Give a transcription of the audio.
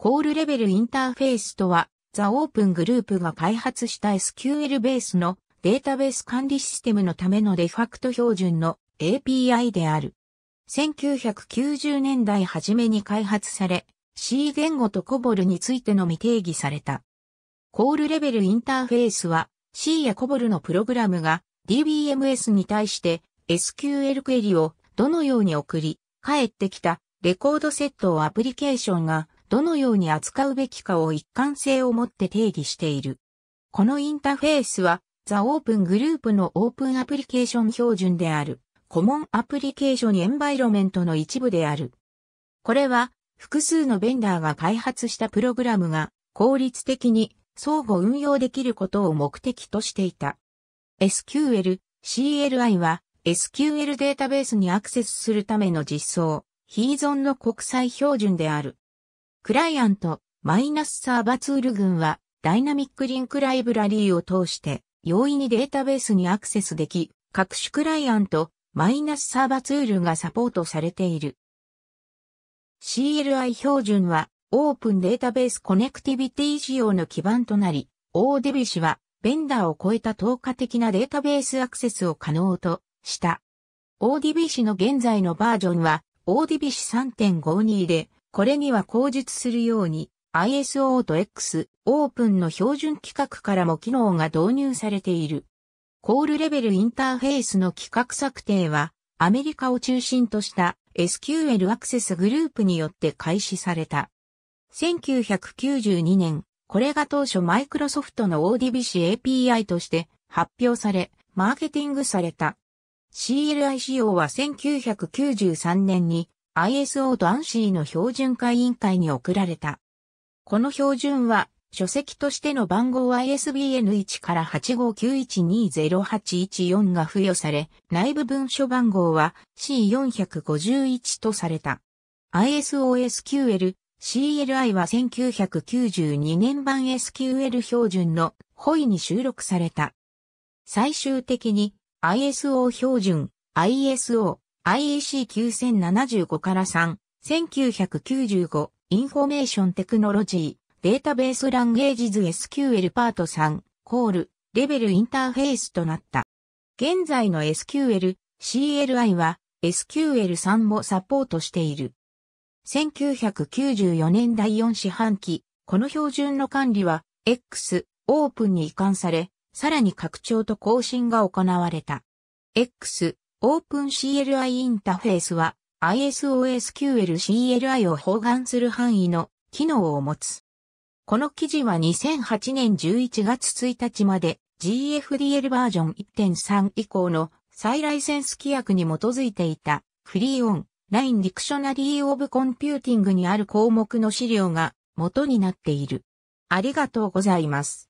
コールレベルインターフェースとは、ザ・オープングループが開発した SQL ベースのデータベース管理システムのためのデファクト標準の API である。1990年代初めに開発され、C 言語とコボルについてのみ定義された。コールレベルインターフェースは C やコボルのプログラムが DBMS に対して SQL クエリをどのように送り、帰ってきたレコードセットをアプリケーションがどのように扱うべきかを一貫性を持って定義している。このインターフェースは、ザ・オープングループのオープンアプリケーション標準である、コモンアプリケーションエンバイロメントの一部である。これは、複数のベンダーが開発したプログラムが効率的に相互運用できることを目的としていた。SQL、CLI は SQL データベースにアクセスするための実装、非ゾ存の国際標準である。クライアント、マイナスサーバツール群は、ダイナミックリンクライブラリーを通して、容易にデータベースにアクセスでき、各種クライアント、マイナスサーバツールがサポートされている。CLI 標準は、オープンデータベースコネクティビティ仕様の基盤となり、オーデビ氏は、ベンダーを超えた透過的なデータベースアクセスを可能とした。オーディビ氏の現在のバージョンは、オーディビ氏3.52で、これには口述するように ISO と X オープンの標準規格からも機能が導入されている。コールレベルインターフェースの規格策定はアメリカを中心とした SQL アクセスグループによって開始された。1992年、これが当初マイクロソフトの ODBC API として発表され、マーケティングされた。CLI 仕様は1993年に ISO と ANSI の標準化委員会に送られた。この標準は、書籍としての番号 ISBN1 から8591208114が付与され、内部文書番号は C451 とされた。ISOSQL、CLI は1992年版 SQL 標準のホイに収録された。最終的に ISO 標準、ISO、IEC9075 から3、1995、インフォメーションテクノロジー、データベースランゲージズ SQL パート3、コール、レベルインターフェースとなった。現在の SQL、CLI は SQL3 もサポートしている。1994年第4四半期、この標準の管理は X、オープンに移管され、さらに拡張と更新が行われた。X、OpenCLI インターフェースは ISOSQLCLI を包含する範囲の機能を持つ。この記事は2008年11月1日まで GFDL バージョン1.3以降の再ライセンス規約に基づいていたフリーオンラインディクショナリーオブコンピューティングにある項目の資料が元になっている。ありがとうございます。